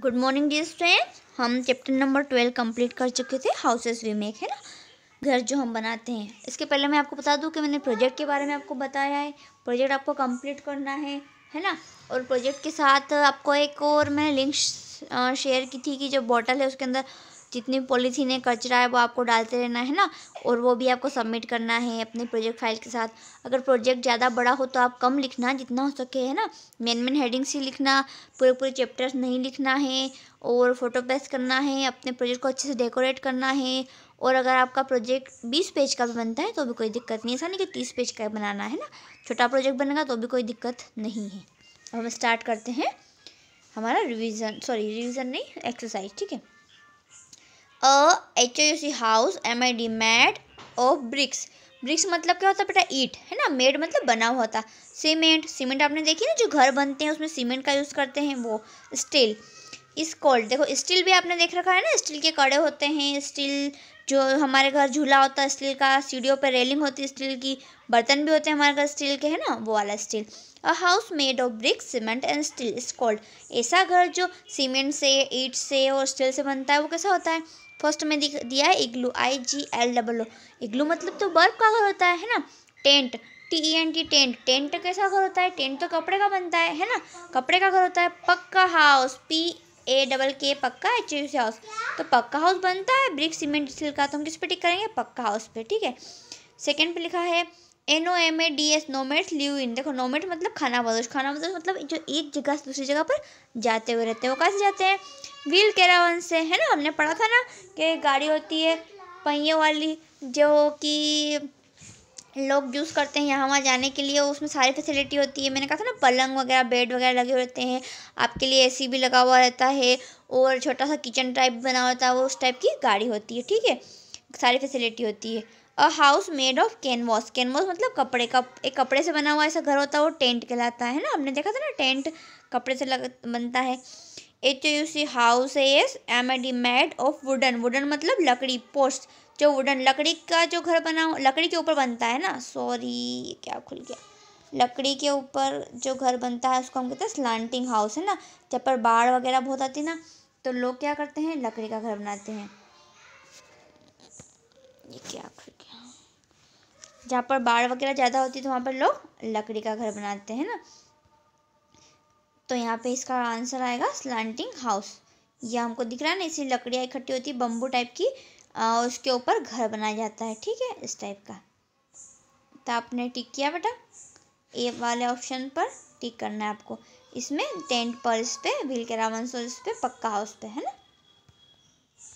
good morning D स्ट्रेंड हम chapter number twelve complete कर चुके थे हाउसेस वी मेक है ना घर जो हम बनाते हैं इसके पहले मैं आपको बता दूं कि मैंने प्रोजेक्ट के बारे में आपको बताया है प्रोजेक्ट आपको कंप्लीट करना है है ना और प्रोजेक्ट के साथ आपको एक और मैं लिंक शेयर की थी कि जो बॉटल है उसके अंदर जितनी पॉलीथीन है कचरा है वो आपको डालते रहना है ना और वो भी आपको सबमिट करना है अपने प्रोजेक्ट फाइल के साथ अगर प्रोजेक्ट ज़्यादा बड़ा हो तो आप कम लिखना जितना हो सके है ना मेन मेन हेडिंग्स ही लिखना पूरे पूरे चैप्टर्स नहीं लिखना है और फोटो पेस्ट करना है अपने प्रोजेक्ट को अच्छे से डेकोरेट करना है और अगर आपका प्रोजेक्ट बीस पेज का भी बनता है तो भी कोई दिक्कत नहीं ऐसा नहीं कि तीस पेज का बनाना है ना छोटा प्रोजेक्ट बनेगा तो भी कोई दिक्कत नहीं है हम स्टार्ट करते हैं हमारा रिवीजन सॉरी रिवीजन नहीं एक्सरसाइज ठीक है a H O U C house M I D made of bricks bricks मतलब क्या होता है बेटा ईट है ना मेड मतलब बना हुआ था सीमेंट सीमेंट आपने देखी ना जो घर बनते हैं उसमें सीमेंट का यूज़ करते हैं वो स्टील इस कोल्ड देखो स्टील भी आपने देख रखा है ना स्टील के कड़े होते हैं स्टील जो हमारे घर झूला होता है स्टील का सीढ़ियों पर रेलिंग होती है स्टील की बर्तन भी होते हैं हमारे घर स्टील के है ना वो वाला steel a house made of brick cement and steel is called ऐसा घर जो सीमेंट से ईट से और स्टील से बनता है वो कैसा होता है फर्स्ट में दिया है इग्लू आई जी एल डबल ओ इग्लू मतलब तो बर्फ का घर होता है है ना tent T E N T tent tent कैसा घर होता है टेंट तो कपड़े का बनता है है ना कपड़े का घर होता है पक्का हाउस पी ए डबल के पक्का एच यू हाउस तो पक्का हाउस बनता है ब्रिक सीमेंट स्टील का तो हम किस पे टिक करेंगे पक्का हाउस पे ठीक है सेकेंड पे लिखा है N O M A D S nomads live in देखो नोमेट मतलब खाना बदोश खाना बदोश मतलब जो एक जगह से दूसरी जगह पर जाते हुए रहते हैं वो कहाँ से जाते हैं व्हील कैरावन से है ना हमने पढ़ा था ना कि गाड़ी होती है पहिए वाली जो कि लोग यूज़ करते हैं यहाँ वहाँ जाने के लिए उसमें सारी फैसिलिटी होती है मैंने कहा था ना पलंग वगैरह बेड वगैरह लगे रहते हैं आपके लिए सी भी लगा हुआ रहता है और छोटा सा किचन टाइप बना होता है वो उस टाइप की गाड़ी होती है ठीक है सारी फैसिलिटी होती है a house made of canvas canvas मतलब कपड़े का एक कपड़े से बना हुआ ऐसा घर होता है वो टेंट कहलाता है ना हमने देखा था ना टेंट कपड़े से लग बनता है H U C house S M ed made of wooden wooden मतलब लकड़ी पोस्ट जो वुडन लकड़ी का जो घर बना हुआ लकड़ी के ऊपर बनता है ना सॉरी क्या खुल गया लकड़ी के ऊपर जो घर बनता है उसको हम कहते हैं स्लांटिंग हाउस है ना जब पर बाढ़ वगैरह बहुत आती है ना तो लोग क्या करते हैं लकड़ी का घर बनाते हैं जहाँ पर बाढ़ वगैरह ज़्यादा होती है तो वहाँ पर लोग लकड़ी का घर बनाते हैं ना तो यहाँ पे इसका आंसर आएगा स्लांटिंग हाउस ये हमको दिख रहा है ना इसी लकड़ियाँ इकट्ठी होती है बम्बू टाइप की आ, उसके ऊपर घर बनाया जाता है ठीक है इस टाइप का तो आपने टिक किया बेटा ए वाले ऑप्शन पर टिक करना है आपको इसमें टेंट पर इस पर भील के रावन सोल्स इस पर पक्का हाउस पे है ना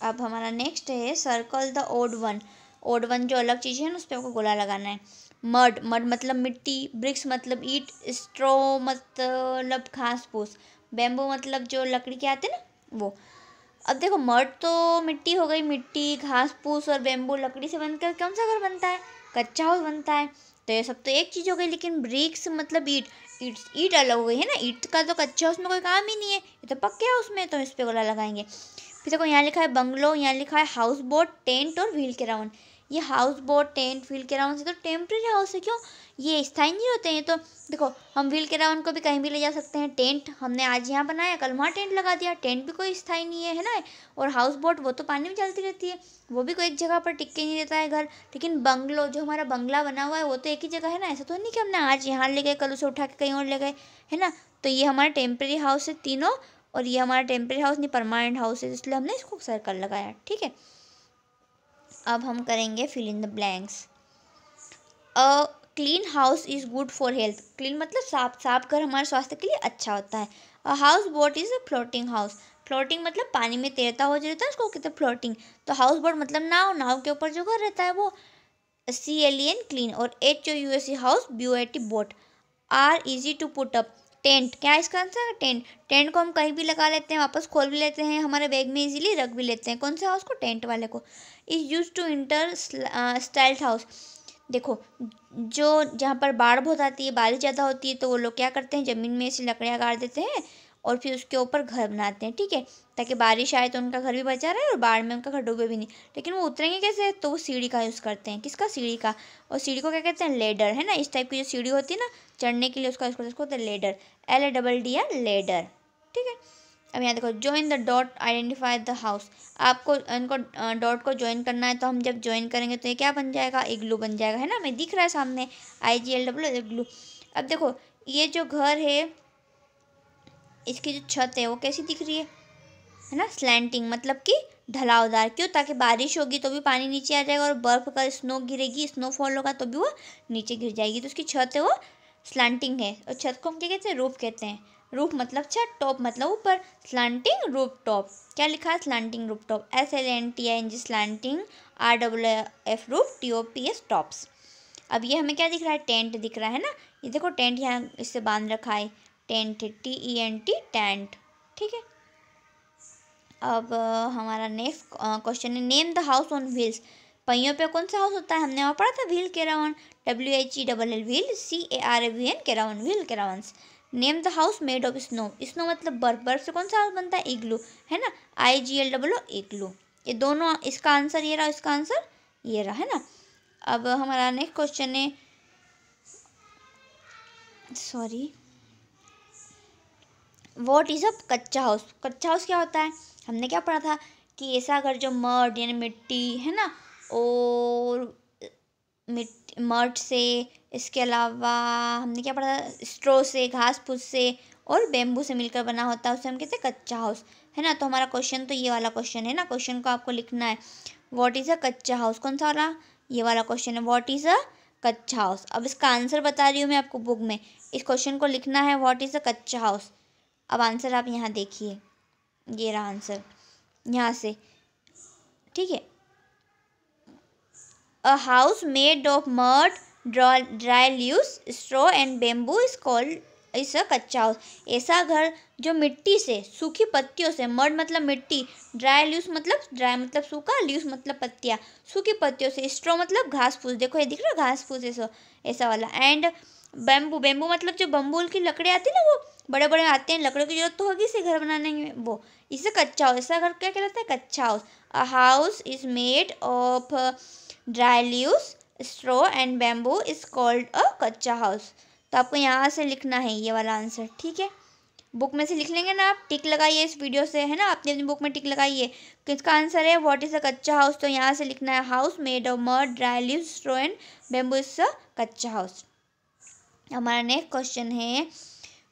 अब हमारा नेक्स्ट है circle the odd one odd one जो अलग चीज़ें हैं ना उस पर आपको गोला लगाना है मड मड मतलब मिट्टी ब्रिक्स मतलब ईट स्ट्रो मतलब घास फूस बेम्बू मतलब जो लकड़ी के आते हैं ना वो अब देखो मड तो मिट्टी हो गई मिट्टी घास फूस और बेम्बू लकड़ी से बनकर कौन सा घर बनता है कच्चा हाउस बनता है तो ये सब तो एक चीज़ हो गई लेकिन ब्रिक्स मतलब ईट ईट ईट अलग हो गई है ना ईट का तो कच्चा उसमें कोई काम ही नहीं है ये तो पक्के हाउस में तो इस पर गोला लगाएंगे फिर देखो यहाँ लिखा है बंगलो यहाँ लिखा है हाउस बोट टेंट और व्हील के राउंड ये हाउस बोट टेंट व्हील के राउंड तो टेम्प्रेरी हाउस है क्यों ये स्थाई नहीं होते हैं तो देखो हम व्हील के राउंड को भी कहीं भी ले जा सकते हैं टेंट हमने आज यहाँ बनाया कल वहाँ टेंट लगा दिया टेंट भी कोई स्थाई नहीं है है ना और हाउस बोट वो तो पानी में चलती रहती है वो भी कोई एक जगह पर टिक के नहीं रहता है घर लेकिन बंगलो जो हमारा बंगला बना हुआ है वो तो एक ही जगह है ना ऐसा तो नहीं कि हमने आज यहाँ ले गए कल उसे उठा के कहीं और ले गए है ना तो ये हमारा टेम्प्रेरी हाउस है तीनों और ये हमारा टेम्प्रेरी हाउस नहीं परमानेंट हाउस है इसलिए हमने इसको सर्कल लगाया ठीक है अब हम करेंगे fill in the blanks a clean house is good for health clean मतलब साफ साफ घर हमारे स्वास्थ्य के लिए अच्छा होता है a houseboat is a floating house floating मतलब पानी में तैरता हुआ जो रहता है उसको कहते हैं फ्लोटिंग तो हाउस बोट मतलब नाव नाव के ऊपर जो घर रहता है वो सी एल एन क्लीन और H O U S C house B O T boat are easy to put up tent क्या इसका आंसर है टेंट टेंट को हम कहीं भी लगा लेते हैं वापस खोल भी लेते हैं हमारे बैग में इजीली रख भी लेते हैं कौन से हाउस को टेंट वाले को is use to enter styled house देखो जो जहाँ पर बाढ़ बहुत आती है बारिश ज़्यादा होती है तो वो लोग क्या करते हैं ज़मीन में ऐसी लकड़ियाँ गाड़ देते हैं और फिर उसके ऊपर घर बनाते हैं ठीक है ताकि बारिश आए तो उनका घर भी बचा रहे और बाढ़ में उनका घर डूबे भी नहीं लेकिन वो उतरेंगे कैसे तो वो सीढ़ी का यूज़ करते हैं किसका सीढ़ी का और सीढ़ी को क्या कहते हैं लेडर है ना इस टाइप की जो सीढ़ी होती है ना चढ़ने के लिए उसका यूज़ करते हैं उसको होता है ladder L A double D R ladder ठीक है अब यहाँ देखो join the dot identify the house आपको इनको डॉट को ज्वाइन करना है तो हम जब ज्वाइन करेंगे तो ये क्या बन जाएगा एक ग्लू बन जाएगा है ना हमें दिख रहा है सामने I G L W glue अब देखो ये जो घर है इसकी जो छत है वो कैसी दिख रही है है ना स्लैंटिंग मतलब कि ढलावदार क्यों ताकि बारिश होगी तो भी पानी नीचे आ जाएगा और बर्फ़ का स्नो गिरेगी स्नोफॉल होगा तो भी वो नीचे गिर जाएगी तो उसकी छत है वो स्लैंटिंग है और छत को हम क्या कहते हैं रूप कहते हैं रूफ मतलब छत टॉप मतलब ऊपर स्लांटिंग रूफ टॉप क्या लिखा है slanting roof top S L N T I N G slanting R W F roof T O P S tops अब ये हमें क्या दिख रहा है टेंट दिख रहा है ना ये देखो टेंट यहाँ इससे बांध रखा है tent T E N T tent ठीक है अब हमारा नेक्स्ट क्वेश्चन है name the house on wheels पहियों पे कौन सा हाउस होता है हमने वहाँ पढ़ा था wheel caravan W H E double L wheel C A R A V N caravan wheel caravans name the house made of snow snow मतलब बर्फ बर्फ से कौन सा हाउस बनता है इग्लू है ना आई जी एल डब्लो इग्लू ये दोनों इसका आंसर ये रहा इसका आंसर ये रहा है ना अब हमारा नेक्स्ट क्वेश्चन है sorry what is a kachcha house कच्चा हाउस क्या होता है हमने क्या पढ़ा था कि ऐसा घर जो मर्ड यानी मिट्टी है ना और मिट्टी मर्ड से इसके अलावा हमने क्या पढ़ा था स्ट्रो से घास फूस से और बेम्बू से मिलकर बना होता है उसे हम कहते हैं कच्चा हाउस है ना तो हमारा क्वेश्चन तो ये वाला क्वेश्चन है ना क्वेश्चन को आपको लिखना है what is a kachcha house कौन सा वाला ये वाला क्वेश्चन है what is a kachcha house अब इसका आंसर बता रही हूँ मैं आपको बुक में इस क्वेश्चन को लिखना है what is a kachcha house अब आंसर आप यहाँ देखिए ये रहा आंसर यहाँ से ठीक है a house made of mud dry leaves leaves, and bamboo bamboo is इस कच्चा हाउस ऐसा घर जो मिट्टी से सूखी पत्तियों से मड मतलब मिट्टी ड्राई ल्यूस मतलब ड्राई मतलब सूखा ल्यूस मतलब पत्तियाँ सूखी पत्तियों से स्ट्रॉ मतलब घास फूस देखो ये दिख रहा घास फूस ऐसा ऐसा वाला एंड बेम्बू बेम्बू मतलब जो बम्बूल की लकड़ी आती है ना वो बड़े बड़े आते हैं लकड़ियों की जरूरत तो होगी इसे घर बनाने में वो इसे कच्चा हाउस ऐसा घर क्या कहलाता है kachcha house a house is made of dry leaves straw and bamboo is called a kachcha house तो आपको यहाँ से लिखना है ये वाला आंसर ठीक है बुक में से लिख लेंगे ना आप टिक लगाइए इस वीडियो से है ना आपने अपनी बुक में टिक लगाइए किसका तो आंसर है what is a kachcha house तो यहाँ से लिखना है house made of mud dry leave straw and bamboo is a kachcha house हमारा नेक्स्ट क्वेश्चन है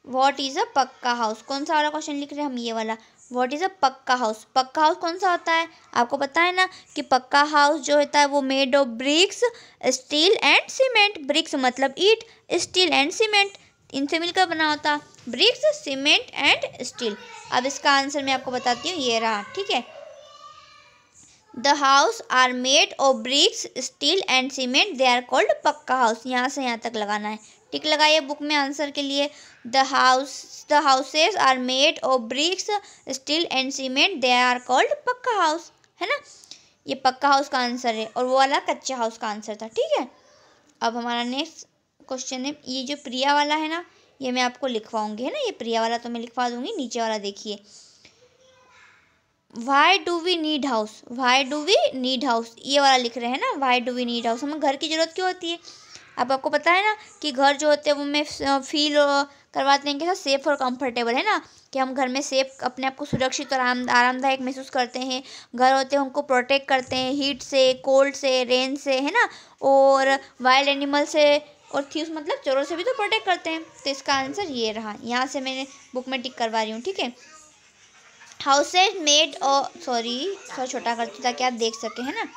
what is a pakka house कौन सा वाला क्वेश्चन लिख रहे हैं हम ये वाला what is a pakka house पक्का हाउस कौन सा होता है आपको पता है ना कि पक्का हाउस जो होता है वो made of bricks steel and cement bricks मतलब ईट स्टील एंड सीमेंट इनसे मिलकर बना होता ब्रिक्स सीमेंट एंड स्टील अब इसका आंसर मैं आपको बताती हूँ ये रहा ठीक है the house are made of bricks steel and cement they are called pakka house यहाँ से यहाँ तक लगाना है टिक लगाइए बुक में आंसर के लिए the house the houses are made of bricks steel and cement they are called pakka house है ना ये पक्का हाउस का आंसर है और वो वाला कच्चा हाउस का आंसर था ठीक है अब हमारा नेक्स्ट क्वेश्चन है ये जो प्रिया वाला है ना ये मैं आपको लिखवाऊंगी है ना ये प्रिया वाला तो मैं लिखवा दूंगी नीचे वाला देखिए why do we need house why do we need house ये वाला लिख रहे हैं ना why do we need house हमें घर की ज़रूरत क्यों होती है अब आपको पता है ना कि घर जो होते हैं वो में फील करवाते हैं कैसा सेफ़ और कंफर्टेबल है ना कि हम घर में सेफ अपने आप को सुरक्षित और आराम आरामदायक महसूस करते हैं घर होते हैं उनको प्रोटेक्ट करते हैं हीट से कोल्ड से रेन से है ना और वाइल्ड एनिमल से और थी मतलब चोरों से भी तो प्रोटेक्ट करते हैं तो इसका आंसर ये रहा यहाँ से मैंने बुक में टिक करवा रही हूँ ठीक है हाउसेज मेड और सॉरी थोड़ा छोटा करती ताकि आप देख सकें है ना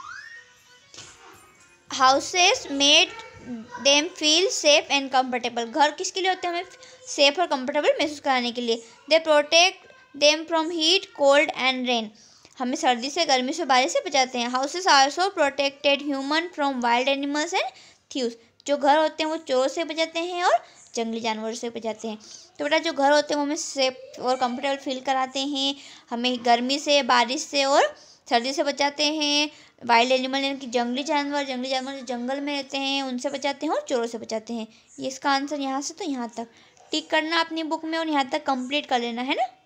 houses made them feel safe and comfortable घर किसके लिए होते हैं हमें सेफ और कम्फर्टेबल महसूस कराने के लिए they protect them from heat cold and rain हमें सर्दी से गर्मी से बारिश से बचाते हैं houses also protected human from wild animals and thieves जो घर होते हैं वो चोर से बचाते हैं और जंगली जानवरों से बचाते हैं तो बेटा जो घर होते हैं वो हमें सेफ और कंफर्टेबल फील कराते हैं हमें गर्मी से बारिश से और सर्दी से बचाते हैं वाइल्ड एनिमल यानी कि जंगली जानवर जंगली जानवर जो जंगल में रहते हैं उनसे बचाते हैं और चोरों से बचाते हैं ये इसका आंसर यहाँ से तो यहाँ तक टिक करना अपनी बुक में और यहाँ तक कंप्लीट कर लेना है ना